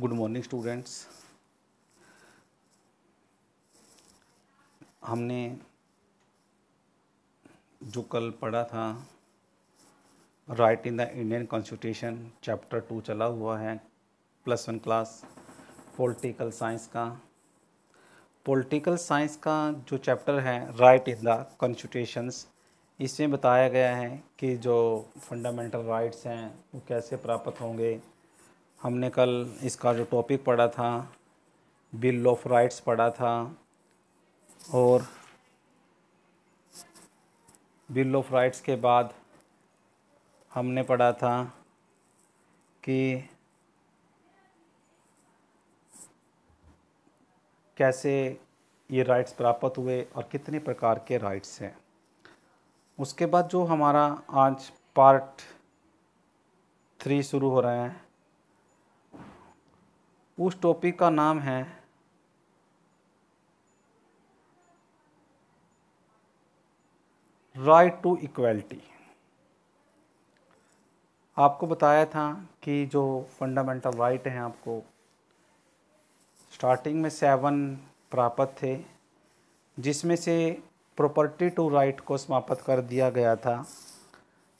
Good morning students हमने जो कल पढ़ा था right in the Indian constitution chapter two चला हुआ है plus one class political science का पॉलिटिकल साइंस का जो चैप्टर है राइट इन द कॉन्स्टिट्यूशंस इसमें बताया गया है कि जो फंडामेंटल राइट्स हैं वो कैसे प्राप्त होंगे हमने कल इसका जो टॉपिक पढ़ा था बिल ऑफ राइट्स पढ़ा था और बिल ऑफ राइट्स के बाद हमने पढ़ा था कि कैसे ये राइट्स प्राप्त हुए और कितने प्रकार के राइट्स हैं उसके बाद जो हमारा आज पार्ट थ्री शुरू हो रहा है उस टॉपिक का नाम है राइट टू इक्वलिटी आपको बताया था कि जो फंडामेंटल राइट हैं आपको स्टार्टिंग में सेवन प्राप्त थे जिसमें से प्रॉपर्टी टू राइट को समाप्त कर दिया गया था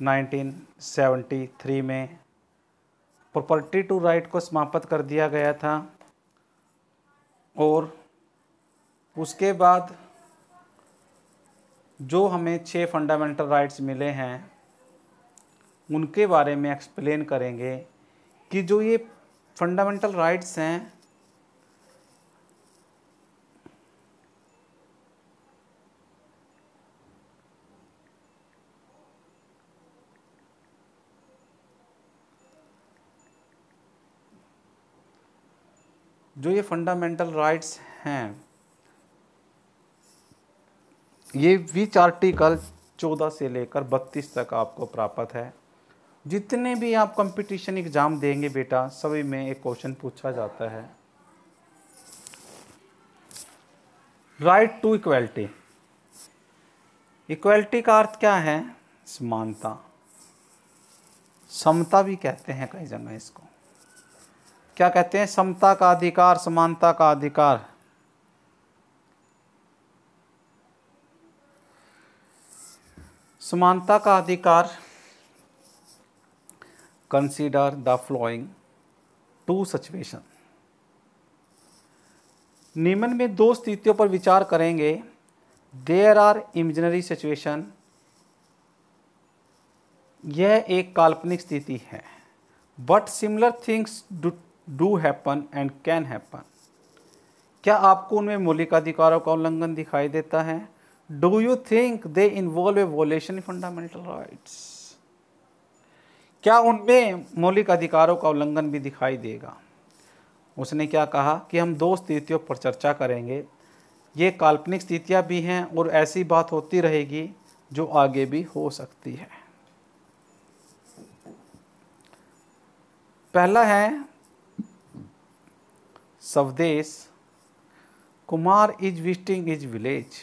1973 में प्रॉपर्टी टू राइट को समाप्त कर दिया गया था और उसके बाद जो हमें छः फंडामेंटल राइट्स मिले हैं उनके बारे में एक्सप्लेन करेंगे कि जो ये फंडामेंटल राइट्स हैं जो ये फंडामेंटल राइट्स हैं ये बीच आर्टिकल 14 से लेकर 32 तक आपको प्राप्त है जितने भी आप कंपटीशन एग्ज़ाम देंगे बेटा सभी में एक क्वेश्चन पूछा जाता है राइट टू इक्वलिटी इक्वलिटी का अर्थ क्या है समानता समता भी कहते हैं कई जगह इसको क्या कहते हैं समता का अधिकार समानता का अधिकार समानता का अधिकार consider the following two situation निम्न में दो स्थितियों पर विचार करेंगे देयर आर इमेजनरी सिचुएशन यह एक काल्पनिक स्थिति है but similar things do do happen and can happen क्या आपको उनमें मौलिक अधिकारों का उल्लंघन दिखाई देता है do you think they involve a violation fundamental rights क्या उनमें मौलिक अधिकारों का उल्लंघन भी दिखाई देगा उसने क्या कहा कि हम दो स्थितियों पर चर्चा करेंगे ये काल्पनिक स्थितियाँ भी हैं और ऐसी बात होती रहेगी जो आगे भी हो सकती है पहला है Swadesh Kumar is visiting his village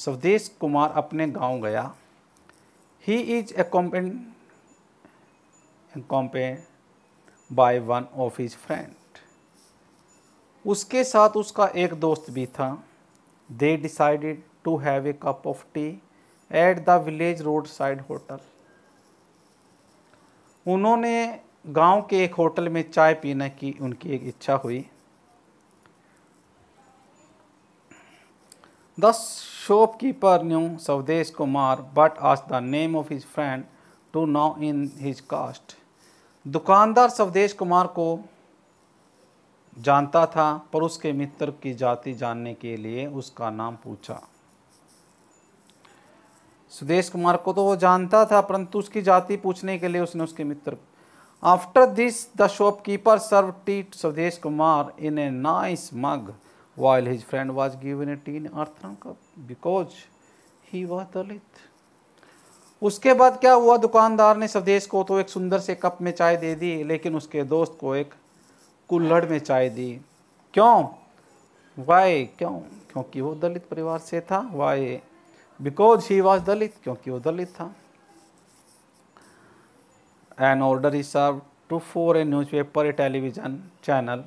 Swadesh Kumar अपने गांव गया he is accompanied by one of his friend उसके साथ उसका एक दोस्त भी था they decided to have a cup of tea at the village road side hotel उन्होंने गांव के एक होटल में चाय पीने की उनकी एक इच्छा हुई दस shopkeeper knew Savdesh Kumar but आज the name of his friend to know in his caste दुकानदार स्वदेश कुमार को जानता था पर उसके मित्र की जाति जानने के लिए उसका नाम पूछा सुदेश कुमार को तो वो जानता था परंतु उसकी जाति पूछने के लिए उसने उसके मित्र After this, the shopkeeper served tea to Swadesh Kumar in a nice mug, while his friend was given a tea in earthen cup because he was Dalit. उसके बाद क्या हुआ दुकानदार ने स्वदेश को तो एक सुंदर से कप में चाय दे दी लेकिन उसके दोस्त को एक कुल्हड़ में चाय दी क्यों वाई क्यों क्योंकि वो दलित परिवार से था why because he was Dalit क्योंकि वो दलित था an order is served to a newspaper a television channel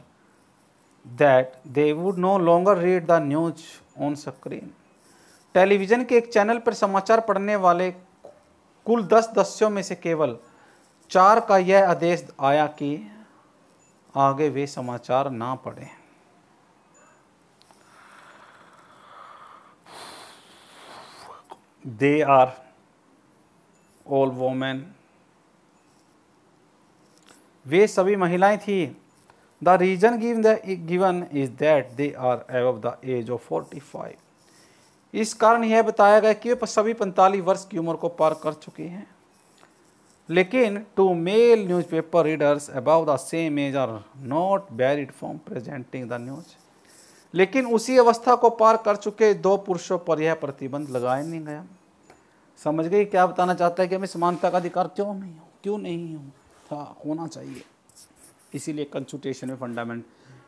that they would no longer read the news on screen. television ke ek channel par samachar padhne wale kul 10 dasyon mein se keval चार ka यह aadesh aaya ki aage ve samachar na padhe they are all women वे सभी महिलाएं थी the reason give the given is that they are above the age of forty five इस कारण यह बताया गया कि वे सभी पैंतालीस वर्ष की उम्र को पार कर चुके हैं लेकिन two male newspaper readers about the same age are not barred from presenting the news लेकिन उसी अवस्था को पार कर चुके दो पुरुषों पर यह प्रतिबंध लगाया नहीं गया समझ गई क्या बताना चाहता है कि हमें समानता का अधिकार क्यों नहीं हो क्यों नहीं हूँ था होना चाहिए इसीलिए कंसल्टेशन में फंडामेंट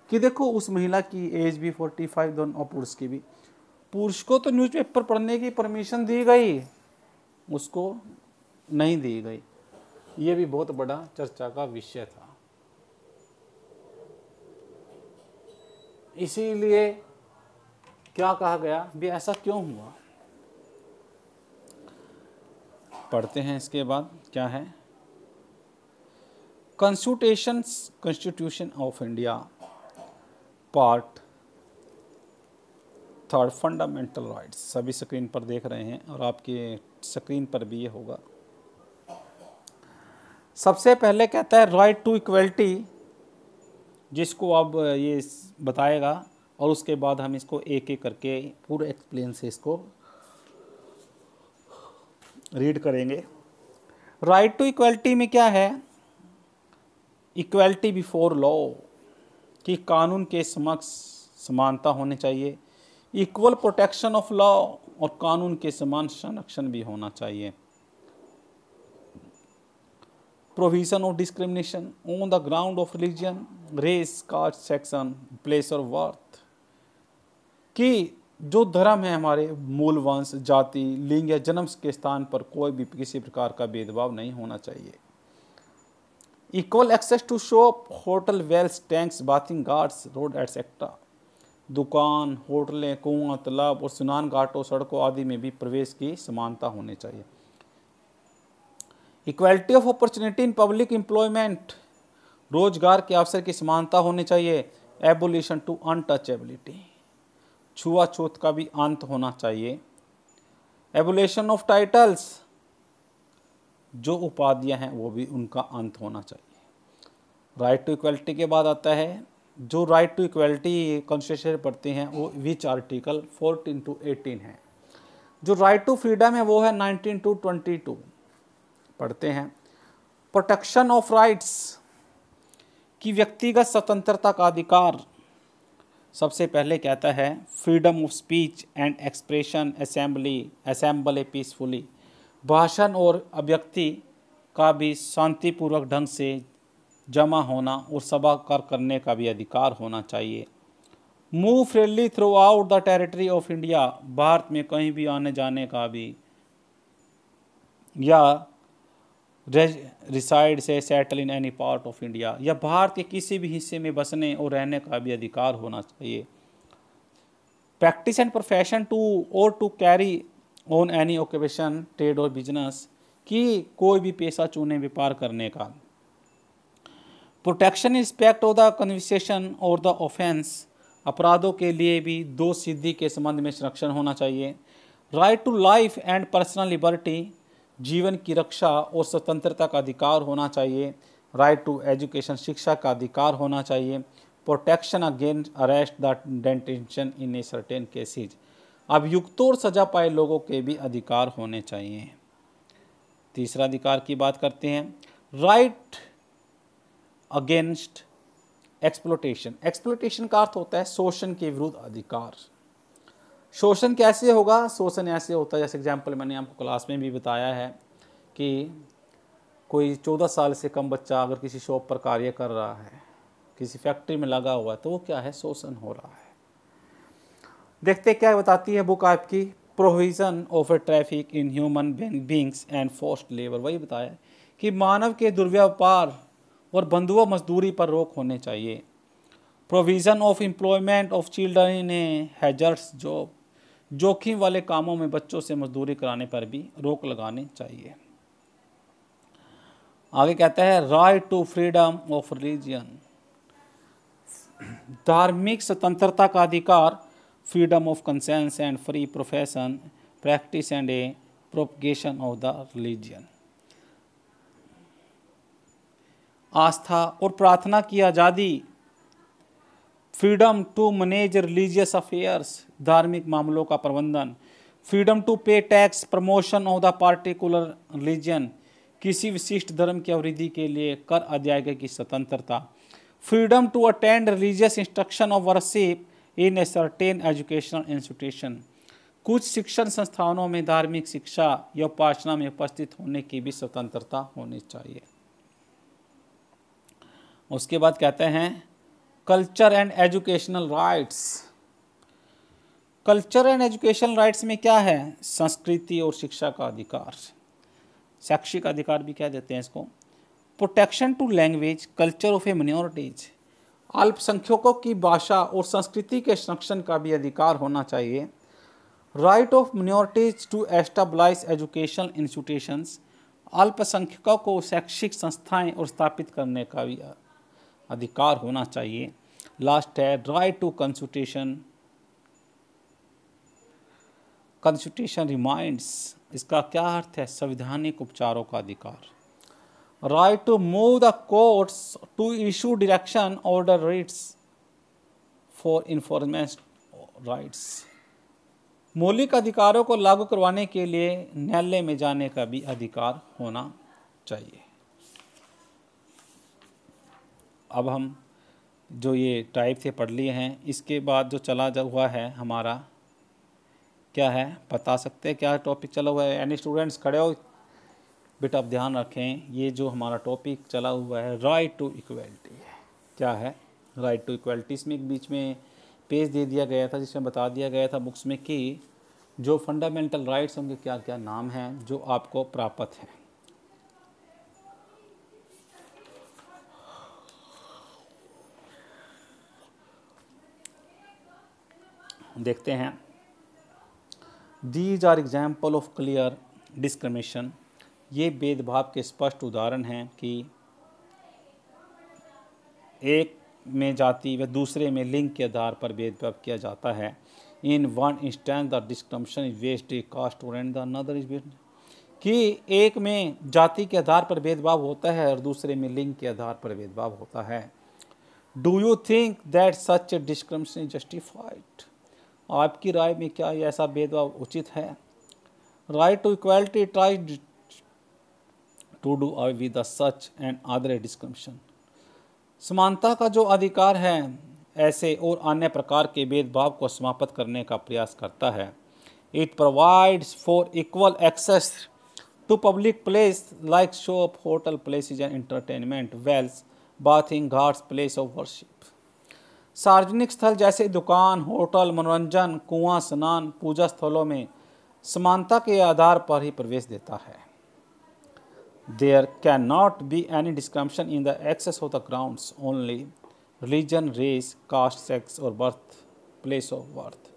कि देखो उस महिला की एज भी फोर्टी फाइव दोनों और पुरुष की भी पुरुष को तो न्यूज़पेपर पढ़ने की परमिशन दी गई उसको नहीं दी गई ये भी बहुत बड़ा चर्चा का विषय था इसीलिए क्या कहा गया भी ऐसा क्यों हुआ पढ़ते हैं इसके बाद क्या है constitutions constitution of India part third fundamental rights सभी स्क्रीन पर देख रहे हैं और आपके स्क्रीन पर भी ये होगा सबसे पहले कहता है राइट टू इक्वलिटी जिसको अब ये बताएगा और उसके बाद हम इसको एक एक करके पूरे एक्सप्लेन से इसको रीड करेंगे राइट टू इक्वलिटी में क्या है इक्वलिटी बिफोर लॉ कि कानून के समक्ष समानता होनी चाहिए इक्वल प्रोटेक्शन ऑफ लॉ और कानून के समान संरक्षण भी होना चाहिए provision of discrimination on the ground of religion race caste section place और वर्थ कि जो धर्म है हमारे मूल वंश जाति लिंग या जन्म के स्थान पर कोई भी किसी प्रकार का भेदभाव नहीं होना चाहिए equal access to shop hotel wells tanks bathing guards road etcetera दुकान होटलें कुआं तालाब और स्नान घाटों सड़कों आदि में भी प्रवेश की समानता होनी चाहिए equality of opportunity in public employment रोजगार के अवसर की समानता होनी चाहिए एबोल्यूशन टू अनटचेबिलिटी छुआछूत का भी अंत होना चाहिए एबोलेशन ऑफ टाइटल्स जो उपाधियाँ हैं वो भी उनका अंत होना चाहिए राइट टू इक्वलिटी के बाद आता है जो राइट टू इक्वलिटी कॉन्स्टिट्यूशन पढ़ते हैं वो which article fourteen to eighteen है जो राइट टू फ्रीडम है वो है नाइनटीन टू ट्वेंटी टू पढ़ते हैं प्रोटेक्शन ऑफ राइट्स की व्यक्तिगत स्वतंत्रता का अधिकार सबसे पहले कहता है freedom of speech and expression assembly assemble peacefully भाषण और अभ्यक्ति का भी शांतिपूर्वक ढंग से जमा होना और कर करने का भी अधिकार होना चाहिए move friendly throughout the territory of India Bharat में कहीं भी आने जाने का भी या रिसाइड से settle in any part of India या भारत के किसी भी हिस्से में बसने और रहने का भी अधिकार होना चाहिए प्रैक्टिस एंड प्रोफेशन टू और to carry on any occupation trade और बिजनेस कि कोई भी पेशा चुने व्यापार करने का protection inspect of the conversation और द ऑफेंस अपराधों के लिए भी दो सिद्धि के संबंध में संरक्षण होना चाहिए right to life and personal liberty जीवन की रक्षा और स्वतंत्रता का अधिकार होना चाहिए राइट टू एजुकेशन शिक्षा का अधिकार होना चाहिए protection against arrest the detention in a certain cases अभियुक्तों और सजा पाए लोगों के भी अधिकार होने चाहिए तीसरा अधिकार की बात करते हैं राइट अगेंस्ट एक्सप्लोटेशन एक्सप्लोटेशन का अर्थ होता है शोषण के विरुद्ध अधिकार शोषण कैसे होगा शोषण ऐसे होता है जैसे एग्जाम्पल मैंने आपको क्लास में भी बताया है कि कोई चौदह साल से कम बच्चा अगर किसी शॉप पर कार्य कर रहा है किसी फैक्ट्री में लगा हुआ है तो वो क्या है शोषण हो रहा है देखते क्या बताती है बुक आपकी provision of a traffic in human beings and forced labour वही बताया कि मानव के दुर्व्यापार और बंधुआ मजदूरी पर रोक होने चाहिए provision of employment of children in a hazardous job जोखिम वाले कामों में बच्चों से मजदूरी कराने पर भी रोक लगाने चाहिए आगे कहता है right to freedom of religion धार्मिक स्वतंत्रता का अधिकार freedom of conscience and free profession, practice and a propagation of the religion. आस्था और प्रार्थना की आज़ादी freedom to manage religious affairs धार्मिक मामलों का प्रबंधन freedom to pay tax promotion of the particular religion किसी विशिष्ट धर्म की अवृद्धि के लिए कर अध्याय की स्वतंत्रता freedom to attend religious instruction of worship in a certain educational institution कुछ शिक्षण संस्थानों में धार्मिक शिक्षा या उपासना में उपस्थित होने की भी स्वतंत्रता होनी चाहिए उसके बाद कहते हैं culture and educational rights culture and educational rights में क्या है संस्कृति और शिक्षा का अधिकार शैक्षिक अधिकार भी कह देते हैं इसको protection to language culture of a minorities अल्पसंख्यकों की भाषा और संस्कृति के संरक्षण का भी अधिकार होना चाहिए right of minorities to establish educational institutions अल्पसंख्यकों को शैक्षिक संस्थाएं और स्थापित करने का भी अधिकार होना चाहिए लास्ट है right to consultation constitution reminds इसका क्या अर्थ है संवैधानिक उपचारों का अधिकार right to move the courts to issue direction order writs for enforcement rights. मौलिक अधिकारों को लागू करवाने के लिए न्यायालय में जाने का भी अधिकार होना चाहिए अब हम जो ये टाइप थे पढ़ लिए हैं इसके बाद जो चला जा हुआ है हमारा क्या है बता सकते हैं क्या टॉपिक चला हुआ है एनी स्टूडेंट्स खड़े हो बेटा आप ध्यान रखें ये जो हमारा टॉपिक चला हुआ है राइट टू इक्वलिटी क्या है राइट टू इक्वलिटी इसमें एक बीच में पेज दे दिया गया था जिसमें बता दिया गया था बुक्स में कि जो फंडामेंटल राइट्स होंगे क्या क्या नाम हैं जो आपको प्राप्त हैं देखते हैं these are example of clear discrimination ये भेदभाव के स्पष्ट उदाहरण हैं कि एक में जाति व दूसरे में लिंग के आधार पर भेदभाव किया जाता है in one instance the discrimination is based a caste और and the another is based कि एक में जाति के आधार पर भेदभाव होता है और दूसरे में लिंग के आधार पर भेदभाव होता है do you think that such a is justified आपकी राय में क्या ऐसा भेदभाव उचित है right to equality try to do away with the such and other description समानता का जो अधिकार है ऐसे और अन्य प्रकार के भेदभाव को समाप्त करने का प्रयास करता है it provides for equal access to public place like shop hotel places and entertainment wells bathing ghats place of worship सार्वजनिक स्थल जैसे दुकान होटल मनोरंजन कुआं स्नान पूजा स्थलों में समानता के आधार पर ही प्रवेश देता है there can not be any discrimination in the access of the grounds only religion race caste sex और बर्थ प्लेस ऑफ बर्थ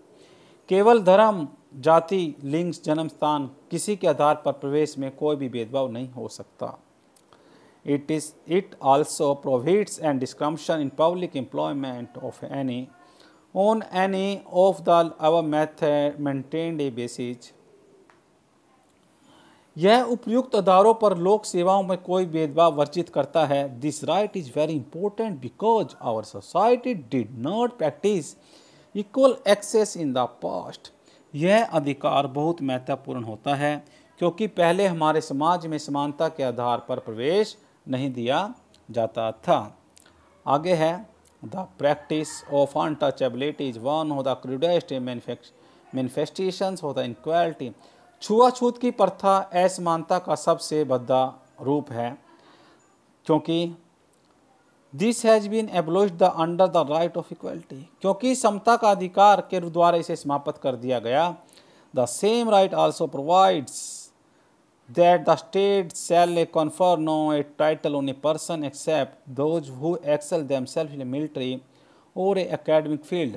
केवल धर्म जाति लिंग जन्म स्थान किसी के आधार पर प्रवेश में कोई भी भेदभाव नहीं हो सकता it is it also provides and discrimination in public employment of any own any of the our maintained a bases यह उपयुक्त अदारों पर लोक सेवाओं में कोई भेदभाव वर्जित करता है this right is very important because our society did not practice equal access in the past यह अधिकार बहुत महत्वपूर्ण होता है क्योंकि पहले हमारे समाज में समानता के आधार पर प्रवेश नहीं दिया जाता था आगे है the practice of untouchability is one of the crudest manifestation of the inequality छुआछूत की प्रथा असमानता का सबसे बद्दा रूप है क्योंकि this has been abolish the under the right of equality क्योंकि समता का अधिकार के द्वारा इसे समाप्त कर दिया गया the same right also provides that the state shall a confer no a title on a person except those who excel them self in military और ए अकेडमिक फील्ड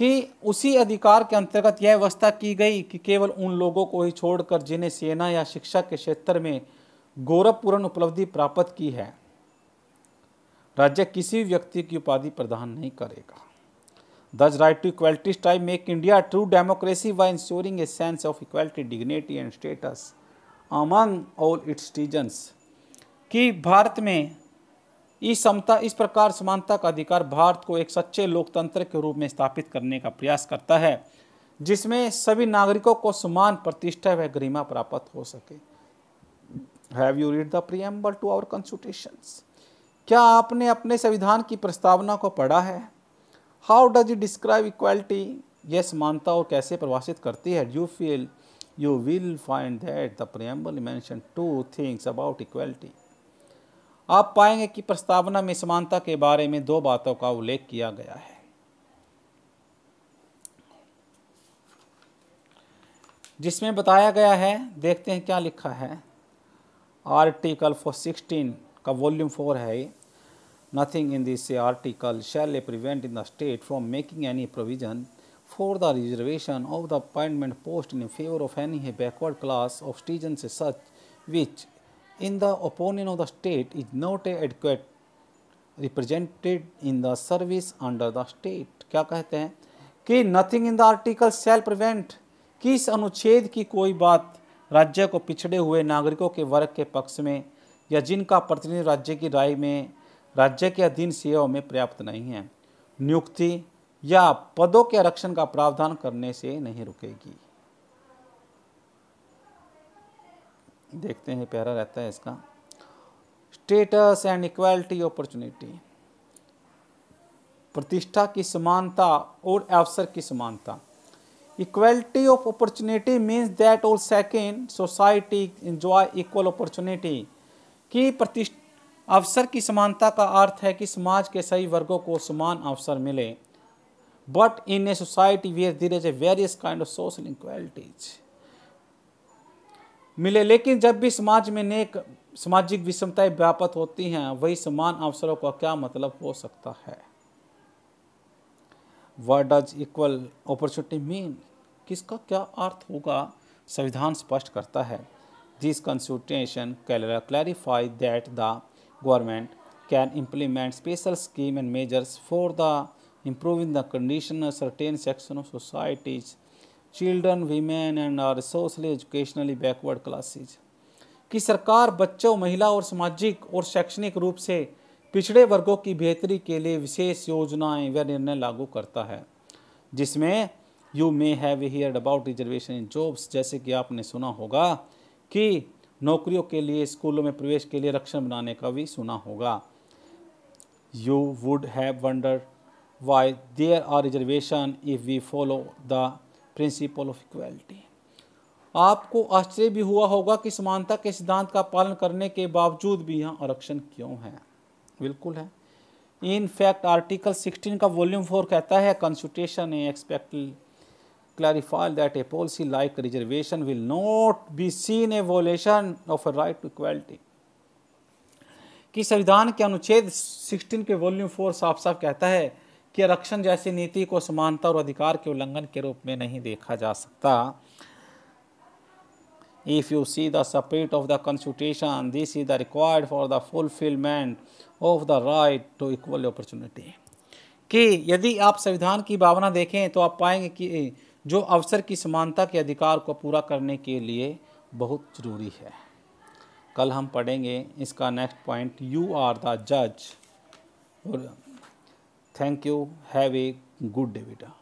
कि उसी अधिकार के अंतर्गत यह व्यवस्था की गई कि केवल उन लोगों को ही छोड़कर जिन्हें सेना या शिक्षा के क्षेत्र में गौरवपूर्ण उपलब्धि प्राप्त की है राज्य किसी व्यक्ति की उपाधि प्रदान नहीं करेगा this right to equality type make India true democracy by ensuring a sense of equality dignity and status among all its citizens कि भारत में इस समता इस प्रकार समानता का अधिकार भारत को एक सच्चे लोकतंत्र के रूप में स्थापित करने का प्रयास करता है जिसमें सभी नागरिकों को समान प्रतिष्ठा व गरिमा प्राप्त हो सके have you read the preamble to our constitution क्या आपने अपने संविधान की प्रस्तावना को पढ़ा है how does you describe equality यह समानता और कैसे प्रभाषित करती है you feel you will find that the preamble mention two things about equality आप पाएंगे कि प्रस्तावना में समानता के बारे में दो बातों का उल्लेख किया गया है जिसमें बताया गया है देखते हैं क्या लिखा है आर्टिकल फोर सिक्सटीन का वॉल्यूम फोर है nothing in this article shall a prevent in the state from making any provision for the reservation of the appointment post in favour of any backward class of citizen से such which in the opinion of the state is not adequate represented in the service under the state क्या कहते हैं कि nothing in the article shall prevent किस अनुच्छेद की कोई बात राज्य को पिछड़े हुए नागरिकों के वर्ग के पक्ष में या जिनका प्रतिनिधि राज्य की राय में राज्य के अधीन सेवाओं में पर्याप्त नहीं है नियुक्ति या पदों के आरक्षण का प्रावधान करने से नहीं रुकेगी देखते हैं प्यारा रहता है इसका स्टेटस एंड इक्वालिटी अपॉर्चुनिटी प्रतिष्ठा की समानता और अवसर की समानता equality of opportunity means that और second society enjoy equal opportunity की प्रतिष्ठा अवसर की समानता का अर्थ है कि समाज के सही वर्गों को समान अवसर मिले but in a society where there is a various kind of social equalities मिले लेकिन जब भी समाज में नेक सामाजिक विषमताएं व्यापक होती हैं वही समान अवसरों का क्या मतलब हो सकता है what does equal opportunity mean किसका क्या अर्थ होगा संविधान स्पष्ट करता है this constitution clarify that the government can implement special scheme and measures for the improving the condition certain section of societies children women and are socially educationally backward classes कि सरकार बच्चों महिला और सामाजिक और शैक्षणिक रूप से पिछड़े वर्गों की बेहतरी के लिए विशेष योजनाएं व निर्णय लागू करता है जिसमें you may have hear about reservation in jobs जैसे कि आपने सुना होगा कि नौकरियों के लिए स्कूलों में प्रवेश के लिए रक्षण बनाने का भी सुना होगा you would have wonder why there are reservation if we follow the principle of equality आपको आश्चर्य भी हुआ होगा कि समानता के सिद्धांत का पालन करने के बावजूद भी यहाँ आरक्षण क्यों है बिल्कुल है इन फैक्ट आर्टिकल 16 का वॉल्यूम फोर कहता है constitution expect clarified that a policy like reservation will not be seen a violation of right to equality कि संविधान के अनुच्छेद 16 के वॉल्यूम फोर साफ साफ कहता है कि आरक्षण जैसी नीति को समानता और अधिकार के उल्लंघन के रूप में नहीं देखा जा सकता if you see the spirit of the constitution this is the required for the fulfilment of the right to equal opportunity कि यदि आप संविधान की भावना देखें तो आप पाएंगे कि जो अवसर की समानता के अधिकार को पूरा करने के लिए बहुत ज़रूरी है कल हम पढ़ेंगे इसका next point you are the जज और Thank you. Have a good day beta.